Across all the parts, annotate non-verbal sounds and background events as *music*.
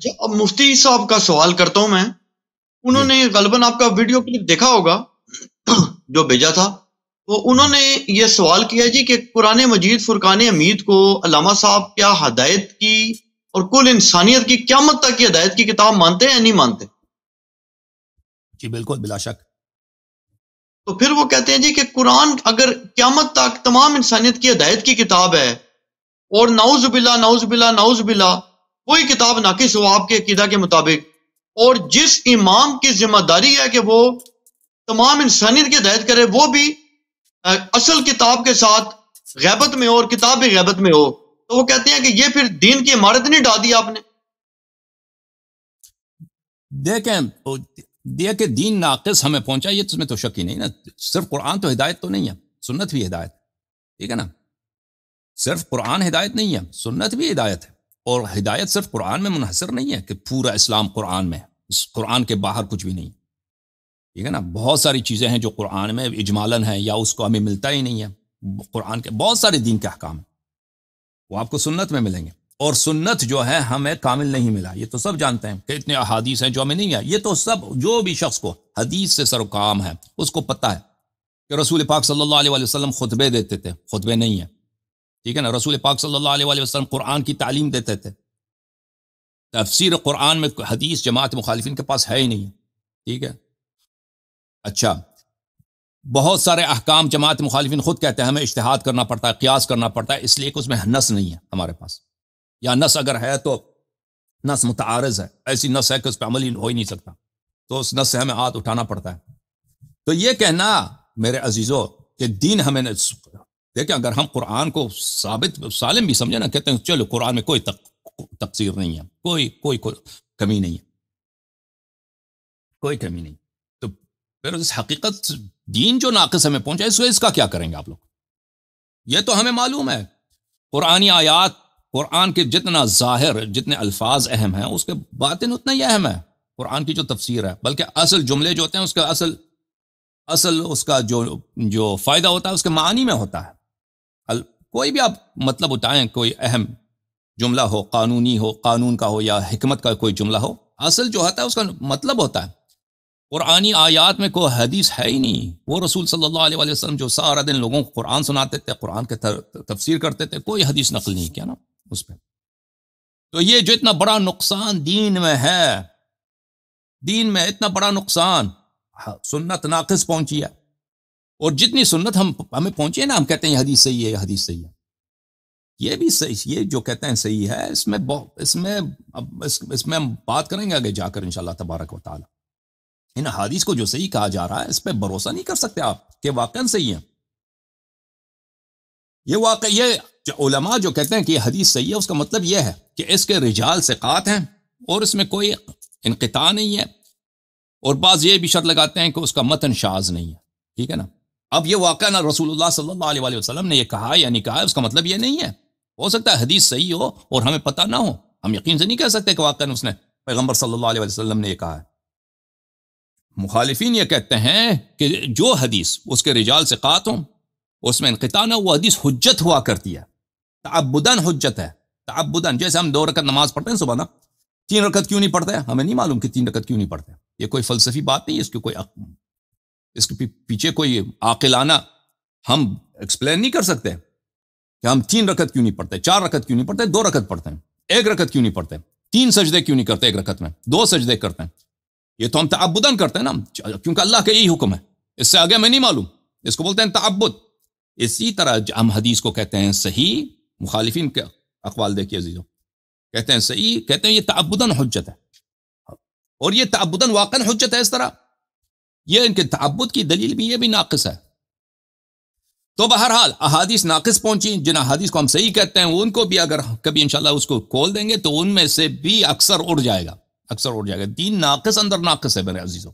अच्छा, अब मुफ्ती साहब का सवाल करता हूं मैं उन्होंने गलबन आपका वीडियो क्लिप देखा होगा *clears throat* जो भेजा था तो उन्होंने ये सवाल किया जी कि कुरान मजीद फुरकान अमीद को अलामा साहब क्या हदायत की और कुल इंसानियत की क्या मत तक की हदायत की किताब मानते हैं या नहीं मानते जी बिल्कुल बिलाशक तो फिर वो कहते हैं जी कि कुरान अगर क्यामत तक तमाम इंसानियत की हदायत की किताब है और नाउज बिला नाउज बिला नाउज बिला कोई किताब नाकिस हो आपके अकीदा के मुताबिक और जिस इमाम की जिम्मेदारी है कि वो तमाम इंसानियत की हदायत करे वो भी असल किताब के साथ गैबत में हो और किताब भी गैबत में हो तो वो कहते हैं कि ये फिर दीन की इमारत नहीं डाल दी आपने देखें तो दिया कि दीन नाकिस हमें पहुंचा ये तुम्हें तो, तो शक ही नहीं ना सिर्फ कुरान तो हिदायत तो नहीं है सुन्नत भी हिदायत ठीक है ना सिर्फ कुरान हिदायत नहीं है सुन्नत भी हिदायत है और हिदायत सिर्फ कुरान में मुनहसर नहीं है कि पूरा इस्लाम कुरान में है इस कुरान के बाहर कुछ भी नहीं ठीक है ना बहुत सारी चीज़ें हैं जो कुरान में इजमालन है या उसको हमें मिलता ही नहीं है कुरान के बहुत सारे दीन के अहकाम हैं वो आपको सुन्नत में मिलेंगे और सुन्नत जो है हमें कामिल नहीं मिला ये तो सब जानते हैं कि इतने अहादीस हैं जो हमें नहीं आया ये तो सब जो भी शख्स को हदीस से सरोकाम है उसको पता है कि रसूल पाक सल्लल्लाहु अलैहि वसल्लम खुतबे देते थे खुतबे नहीं है ठीक है ना रसूल पाक सल्लल्लाहु अलैहि वसल्लम कुरान की तालीम देते थे तफसीर कुरान में तो हदीस जमात मुखालिफिन के पास है ही नहीं ठीक है अच्छा बहुत सारे अहकाम जमात मुखालिफिन खुद कहते हैं हमें इश्तहाद करना पड़ता है क्यास करना पड़ता है इसलिए कि उसमें नस नहीं है हमारे पास या नस अगर है तो नस मुतारज है ऐसी नस है कि उस पर अमल हो ही नहीं सकता तो उस नस से हमें हाथ उठाना पड़ता है तो ये कहना मेरे अजीज़ों कि दीन हमें देखिए अगर हम कुरान को साबित सालिम भी समझे ना कहते हैं चलो कुरान में कोई तक, तकसीर नहीं है कोई कोई कोई कमी नहीं है कोई कमी नहीं तो फिर इस हकीकत दीन जो नाकस हमें पहुंचा इसको इसका क्या करेंगे आप लोग ये तो हमें मालूम है कुरानी आयात कुरान के जितना जाहिर जितने अल्फाज अहम हैं उसके बातिन उतना ही अहम है कुरान की जो तफसीर है बल्कि असल जुमले जो होते हैं उसका असल असल उसका जो जो फ़ायदा होता है उसके मानी में होता है कोई भी आप मतलब उठाएं कोई अहम जुमला हो कानूनी हो कानून का हो या हमत का कोई जुमला हो असल जो होता है उसका मतलब होता है कुरानी आयात में कोई हदीस है ही नहीं वो रसूल सल्लल्लाहु अलैहि वसल्लम जो सारा दिन लोगों को कुरान सुनाते थे कुरान के तफसीर करते थे कोई हदीस नकल नहीं किया ना उस पर तो ये जो इतना बड़ा नुकसान दीन में है दीन में इतना बड़ा नुकसान हाँ, सुन्नत नाकस पहुंची है और जितनी सुन्नत हम हमें पहुंचे ना हम कहते हैं हदीस सही है हदीस सही है ये भी सही ये जो कहते हैं सही है इसमें इसमें अब इस, इसमें हम बात करेंगे आगे जाकर इन तबारक वाली इन हदीस को जो सही कहा जा रहा है इस पर भरोसा नहीं कर सकते आप कि वाकई सही है ये वाक ये जो उलमा जो कहते हैं कि हदीस सही है उसका मतलब यह है कि इसके रिजाल से क़ात हैं और इसमें कोई इनकता नहीं है और बाज़ ये भी शर्त लगाते हैं कि उसका मतन शाज नहीं है ठीक है ना अब ये वाक़ ना रसूलुल्लाह सल्लल्लाहु अलैहि वसल्लम ने यह कहा या नहीं कहा उसका मतलब ये नहीं है हो सकता है हदीस सही हो और हमें पता ना हो हम यकीन से नहीं कह सकते कि वाक़ उसने पैगम्बर सल्ला वसलम वसल्लम ने यह कहा है मुखालिफिन ये कहते हैं कि जो हदीस उसके रिजाल से कात हों उसमें इनकता ना वो हदीस हजत हुआ करती है तबुदन हजत है तबुदन जैसे हम दो रकत नमाज पढ़ते हैं सुबह ना तीन रकत क्यों नहीं पढ़ते हमें नहीं मालूम कि तीन रकत क्यों नहीं पढ़ते ये कोई फलसफी बात नहीं इसकी कोई इसके पीछे कोई आकिलाना हम एक्सप्लेन नहीं कर सकते कि हम तीन रकत क्यों नहीं पढ़ते चार रकत क्यों नहीं पढ़ते दो रकत पढ़ते हैं एक रकत क्यों नहीं पढ़ते तीन सजदे क्यों नहीं करते एक रकत में दो सजदे करते हैं ये तो हम तबुदन करते हैं ना क्योंकि अल्लाह का यही हुक्म है इससे आगे मैं नहीं मालूम इसको बोलते हैं तबुद इसी तरह हम हदीस को कहते हैं सही मुखालिफिन के अकवाल देखिए अजीजों कहते हैं सही कहते हैं ये तबुदन हजत है और ये तबुदन वाकन हजत है इस तरह ये इनके तबुद की दलील भी ये भी नाकस है तो बहरहाल अहादीस नाकस पहुंची जिन अहादीस को हम सही कहते हैं उनको भी अगर कभी इंशाल्लाह उसको खोल देंगे तो उनमें से भी अक्सर उड़ जाएगा अक्सर उड़ जाएगा दीन नाकस अंदर नाकस है मेरे अजीजों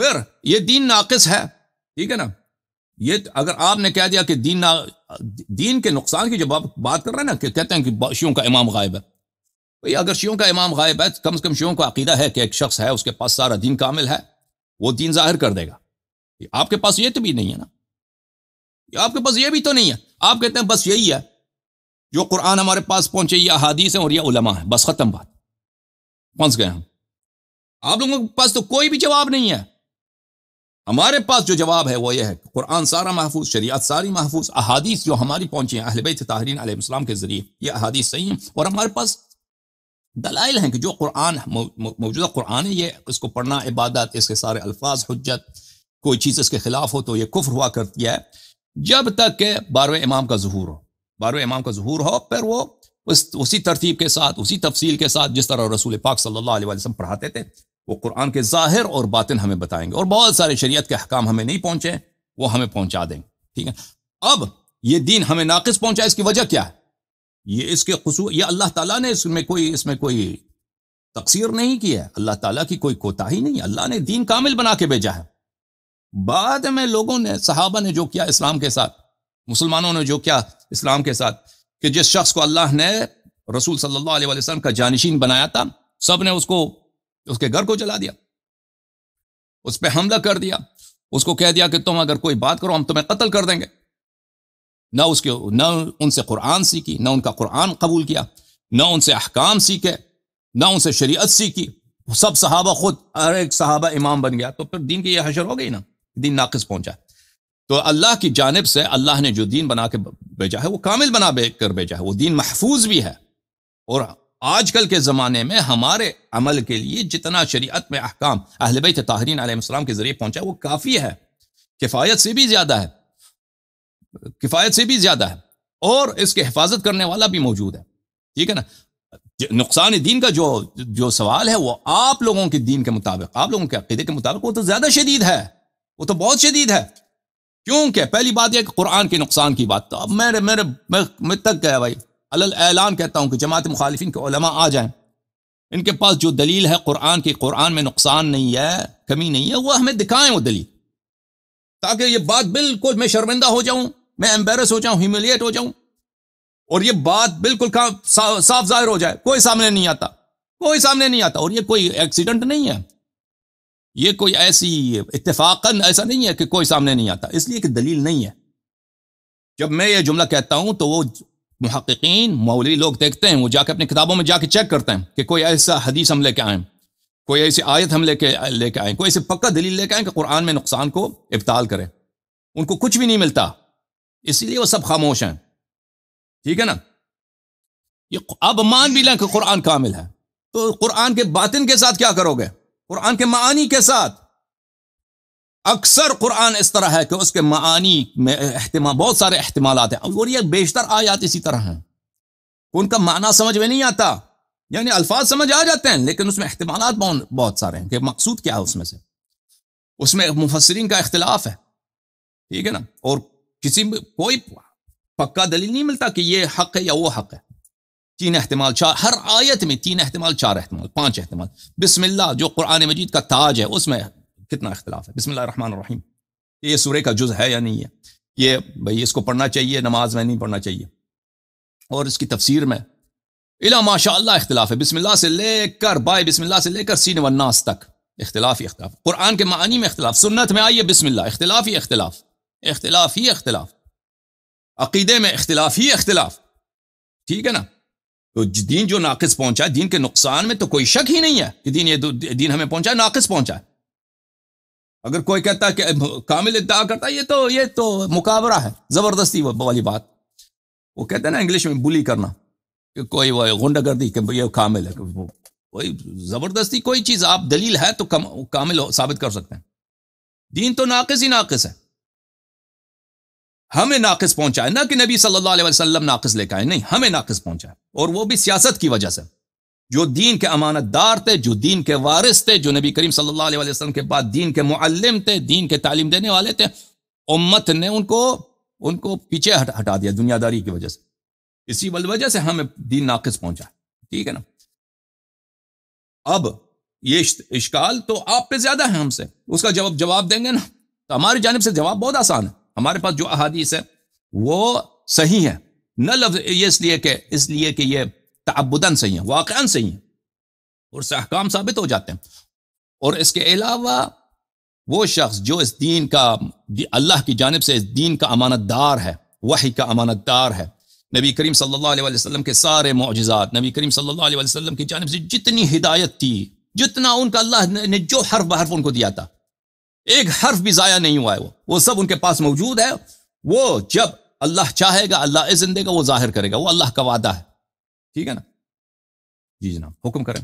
फिर ये दीन नाकस है ठीक है ना ये तो अगर आपने कह दिया कि दीन ना दीन के नुकसान की जब आप बात कर रहे हैं ना कि कहते हैं कि शियों का इमाम गायब है भाई अगर शियों का इमाम गायब है तो कम से कम शियों का अकीदा है कि एक शख्स है उसके पास सारा दीन कामिल है वो दीन जाहिर कर देगा आपके पास ये तो भी नहीं है ना आपके पास ये भी तो नहीं है आप कहते हैं बस यही है जो कुरान हमारे पास पहुंचे ये अहादीस हैं और ये उलमा है बस ख़त्म बात पहुंच गए हम आप लोगों के पास तो कोई भी जवाब नहीं है हमारे पास जो जवाब है वो ये है कुरान सारा महफूज शरीयत सारी महफूज अहादीस जो हमारी पहुंची है अहलबैत तहरीन आलम के ज़रिए ये अहादीस सही हैं और हमारे पास दलाइल हैं कि जो कुरान मौजूदा कुरान है ये इसको पढ़ना इबादत इसके सारे अल्फाज हजत कोई चीज़ इसके खिलाफ हो तो ये कुफ्र हुआ करती है जब तक के बारहवें इमाम का जहूर हो बारहवें इमाम का जहूर हो पर वो उस उसी तरतीब के साथ उसी तफसील के साथ जिस तरह रसूल पाक सल्लल्लाहु अलैहि वसल्लम पढ़ाते थे वो कुरान के ज़ाहिर और बातिन हमें बताएंगे और बहुत सारे शरीयत के अहकाम हमें नहीं पहुँचे वो हमें पहुँचा देंगे ठीक है अब ये दीन हमें नाकस पहुँचा इसकी वजह क्या है ये इसके खसूस ये अल्लाह ताला ने इसमें कोई इसमें कोई तकसीर नहीं की है अल्लाह ताला की कोई कोताही नहीं अल्लाह ने दीन कामिल बना के भेजा है बाद में लोगों ने सहाबा ने जो किया इस्लाम के साथ मुसलमानों ने जो किया इस्लाम के साथ कि जिस शख्स को अल्लाह ने रसूल सल्लल्लाहु अलैहि वसल्लम का जानशीन बनाया था सब ने उसको उसके घर को जला दिया उस पर हमला कर दिया उसको कह दिया कि तुम अगर कोई बात करो हम तुम्हें कत्ल कर देंगे ना उसके ना उनसे कुरान सीखी ना उनका कुरान कबूल किया ना उनसे अहकाम सीखे ना उनसे शरीयत सीखी सब सहाबा खुद हर एक सहाबा इमाम बन गया तो फिर दीन की यह हशर हो गई ना दीन नाकस पहुंचा तो अल्लाह की जानब से अल्लाह ने जो दीन बना के भेजा है वो कामिल बना कर भेजा है वो दीन महफूज भी है और आजकल के ज़माने में हमारे अमल के लिए जितना शरीयत में अहकाम अहलब ताहरीन आलम के ज़रिए पहुंचा वो काफ़ी है किफ़ायत से भी ज़्यादा है किफ़ायत से भी ज़्यादा है और इसके हिफाजत करने वाला भी मौजूद है ठीक है ना नुकसान दीन का जो जो सवाल है वो आप लोगों के दीन के मुताबिक आप लोगों के अकीदे के मुताबिक वो तो ज़्यादा शदीद है वो तो बहुत शदीद है क्योंकि पहली बात यह कुरान के नुकसान की बात तो अब मेरे मेरे मैं तक गया भाई अल ऐलान कहता हूँ कि जमात मुखालफिन के ओलमा आ जाए इनके पास जो दलील है कुरान की कुरान में नुकसान नहीं है कमी नहीं है वह हमें दिखाएं वो दलील ताकि ये बात बिल्कुल मैं शर्मिंदा हो जाऊं मैं एम्बेरस हो जाऊं ह्यूमिलियट हो जाऊं और ये बात बिल्कुल सा, साफ जाहिर हो जाए कोई सामने नहीं आता कोई सामने नहीं आता और ये कोई एक्सीडेंट नहीं है ये कोई ऐसी इतफाकन ऐसा नहीं है कि कोई सामने नहीं आता इसलिए कि दलील नहीं है जब मैं ये जुमला कहता हूं तो वो महक्कीन मौलवी लोग देखते हैं वो जाके अपनी किताबों में जाके चेक करते हैं कि कोई ऐसा हदीस हम लेके आए कोई ऐसी आयत हम लेके लेके आए कोई ऐसे पक्का दलील लेके आए कि कुरान में नुकसान को इब्ताल करें उनको कुछ भी नहीं मिलता इसीलिए वो सब खामोश हैं ठीक है ना ये अब मान भी लें कि कुरान कामिल है तो कुरान के बातिन के साथ क्या करोगे कुरान के मानी के साथ अक्सर कुरान इस तरह है कि उसके मानी में अहतमाम बहुत सारे अहतमाल हैं और ये बेशतर आयात इसी तरह हैं उनका माना समझ में नहीं आता यानी अल्फाज समझ आ जाते हैं लेकिन उसमें अहतमाल बहुत सारे हैं कि मकसूद क्या है उसमें से उसमें मुफसरीन का इख्तलाफ है ठीक है ना और किसी में कोई पक्का दलील नहीं मिलता कि ये हक है या वो हक है तीन अहतमाल चार हर आयत में तीन अहतमाल चार अहतमाल पांच अहतमाल बिस्मिल्ला जो कुरान मजीद का ताज है उसमें कितना अख्तिलाफ है रहीम ये सूर्य का जुज़ है या नहीं है ये भाई इसको पढ़ना चाहिए नमाज में नहीं पढ़ना चाहिए और इसकी तफसीर में इला माशा इख्तलाफ है बिस्मिल्लाह से लेकर बाय बिस्मिल्लाह से लेकर सीन वन्नास तक इख्तलाफ ही इख्तलाफ कुरान के मानी में इख्तलाफ सुन्नत में आइए बिस्मिल्लाह इख्तलाफ ही इख्तलाफ इख्तिलाफ ही इख्तिलाफ अकीदे में इख्तिलाफ ही इख्तिलाफ ठीक है ना तो दीन जो नाकस पहुंचा दीन के नुकसान में तो कोई शक ही नहीं है कि दीन ये दीन हमें पहुंचा नाकस पहुंचा है अगर कोई कहता है कि कामिल इद्दा करता ये तो ये तो मुकाबरा है जबरदस्ती वाली बात वो कहते हैं ना इंग्लिश में बुली करना कि कोई वो गुंडागर्दी कि ये कामिल है कोई जबरदस्ती कोई चीज आप दलील है तो कामिल साबित कर सकते हैं दीन तो नाकस ही नाकस है हमें नाकस पहुंचा है ना कि नबी सल्लल्लाहु अलैहि वसल्लम नाकस लेकर आए नहीं हमें नाकस पहुंचा है और वो भी सियासत की वजह से जो दीन के अमानतदार थे जो दीन के वारिस थे जो नबी करीम सल्लल्लाहु अलैहि वसल्लम के बाद दीन के मुअल्लिम थे दीन के तालीम देने वाले थे उम्मत ने उनको उनको पीछे हट, हटा दिया दुनियादारी की वजह से इसी वजह से हमें दीन नाकस पहुंचा ठीक है ना अब ये इश्काल तो आप पे ज्यादा है हमसे उसका जवाब जवाब देंगे ना तो हमारी जानब से जवाब बहुत आसान है हमारे पास जो अहादीस है वो सही है न लफ्ज ये इसलिए कि इसलिए कि ये तबुदन सही है वाक़ान सही है और सहकाम साबित हो जाते हैं और इसके अलावा वो शख्स जो इस दीन का अल्लाह की जानब से इस दीन का अमानतदार है वही का अमानतदार है नबी करीम सल्लल्लाहु अलैहि वसल्लम के सारे मुआजात नबी करीम सल्लल्लाहु अलैहि वसल्लम की जानब से जितनी हिदायत थी जितना उनका अल्लाह ने जो हर बहरफ उनको दिया था एक हर्फ भी ज़ाया नहीं हुआ है वो वो सब उनके पास मौजूद है वो जब अल्लाह चाहेगा अल्लाह इज्जत देगा वो जाहिर करेगा वो अल्लाह का वादा है ठीक है ना जी जनाब हुक्म करें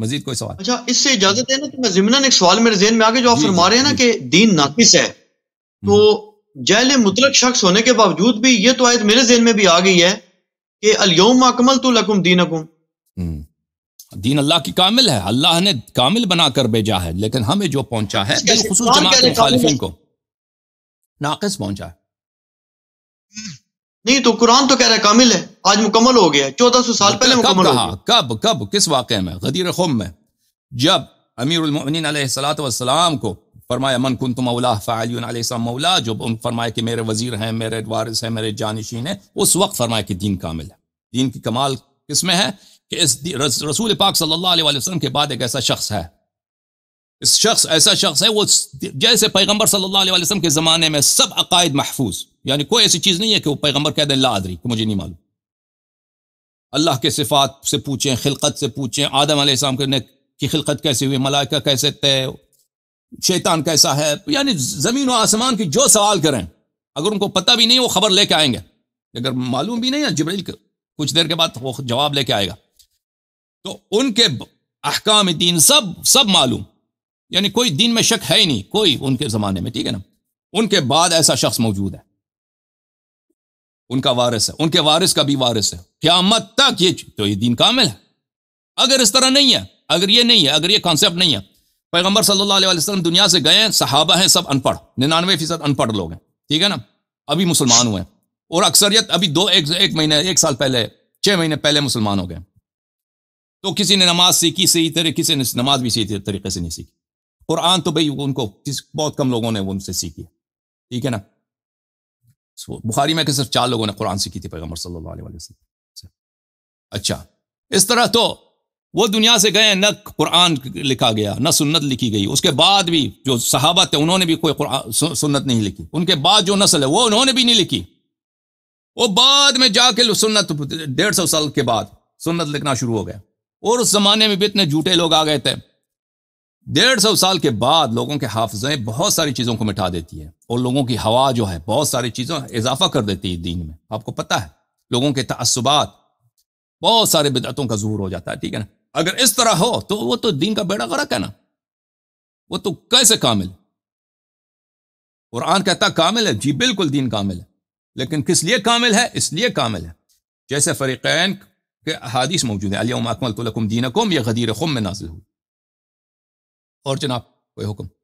मजीद कोई सवाल अच्छा इससे इजाजत है ना कि मैं जिमन एक सवाल मेरे जेन में आगे जो आप फरमा रहे हैं ना कि दीन नाकिस है तो हम्म। जैल मुतलक शख्स होने के बावजूद भी ये तो आयत मेरे जेन में भी आ गई है कि अलयोम अकमल तो लकुम दीन अकुम हम्म। दीन अल्लाह की कामिल है अल्लाह ने कामिल बनाकर भेजा है लेकिन हमें जो पहुंचा है बिलखसूस जमात मुखालिफिन को नाकस पहुंचा है नहीं तो कुरान तो कह रहा है कामिल है आज मुकम्मल हो गया चौदह सौ साल पहले मुकम्मल हो गया कब कब किस वाक में गदीर खुम में जब अमीरमिन सलाम को फरमाया मन कुन तुम मौला फ़ायन मौला जो उन फरमाया कि मेरे वजीर हैं मेरे वारिस हैं मेरे जानशीन हैं उस वक्त फरमाया कि दीन कामिल है दीन की कमाल किस में है कि इस रसूल पाक सल्लल्लाहु अलैहि वसल्लम के बाद एक ऐसा शख्स है इस शख्स ऐसा शख्स है वो जैसे पैगंबर सल्लल्लाहु अलैहि वसल्लम के ज़माने में सब अकायद महफूज यानी कोई ऐसी चीज़ नहीं है कि वो पैगंबर कह दें लादरी कि मुझे नहीं मालूम अल्लाह के सिफात से पूछें खिलकत से पूछें आदम आसम के की खिलकत कैसे हुई मलाइका कैसे तय शैतान कैसा है यानी ज़मीन व आसमान की जो सवाल करें अगर उनको पता भी नहीं वो खबर लेके आएंगे अगर मालूम भी नहीं है जबरील कुछ देर के बाद वो जवाब लेके आएगा तो उनके अहकाम दीन सब सब मालूम यानी कोई दीन में शक है ही नहीं कोई उनके ज़माने में ठीक है ना उनके बाद ऐसा शख्स मौजूद है उनका वारिस है उनके वारिस का भी वारिस है क्या मत तक ये तो ये दीन कामिल है अगर इस तरह नहीं है अगर ये नहीं है अगर ये कॉन्सेप्ट नहीं है पैगम्बर सल्लल्लाहु अलैहि वसल्लम दुनिया से गए हैं सहाबा हैं सब अनपढ़ निन्यानवे फीसद अनपढ़ लोग हैं ठीक है ना अभी मुसलमान हुए हैं और अक्सरियत अभी दो एक, एक महीने एक साल पहले छः महीने पहले मुसलमान हो गए तो किसी ने नमाज सीखी सही तरह किसी ने नमाज भी सही तरीके से नहीं सीखी कुरान तो भाई उनको बहुत कम लोगों ने उनसे सीखी ठीक है ना बुखारी में सिर्फ चार लोगों ने कुरान सीखी थी पैगम्बर सल्लल्लाहु अलैहि वसल्लम अच्छा इस तरह तो वो दुनिया से गए न कुरान लिखा गया न सुन्नत लिखी गई उसके बाद भी जो सहाबा थे उन्होंने भी कोई सुन्नत नहीं लिखी उनके बाद जो नस्ल है वो उन्होंने भी नहीं लिखी वो बाद में जाके सुन्नत डेढ़ सौ साल के बाद सुन्नत लिखना शुरू हो गया और उस जमाने में भी इतने झूठे लोग आ गए थे डेढ़ सौ साल के बाद लोगों के हाफजें बहुत सारी चीज़ों को मिटा देती है और लोगों की हवा जो है बहुत सारी चीज़ों इजाफा कर देती है दीन में आपको पता है लोगों के तस्बात बहुत सारे बिदतों का जहूर हो जाता है ठीक है ना अगर इस तरह हो तो वो तो दीन का बेड़ा गर्क है ना वो तो कैसे कामिल कुरान कहता कामिल है जी बिल्कुल दीन कामिल है लेकिन किस लिए कामिल है इसलिए कामिल है जैसे फरीकैन हादिस मौजूद है अलियम अकमल तो दीन कौम या गदीर खुम में नाजिल हुई और जनाब कोई हुक्म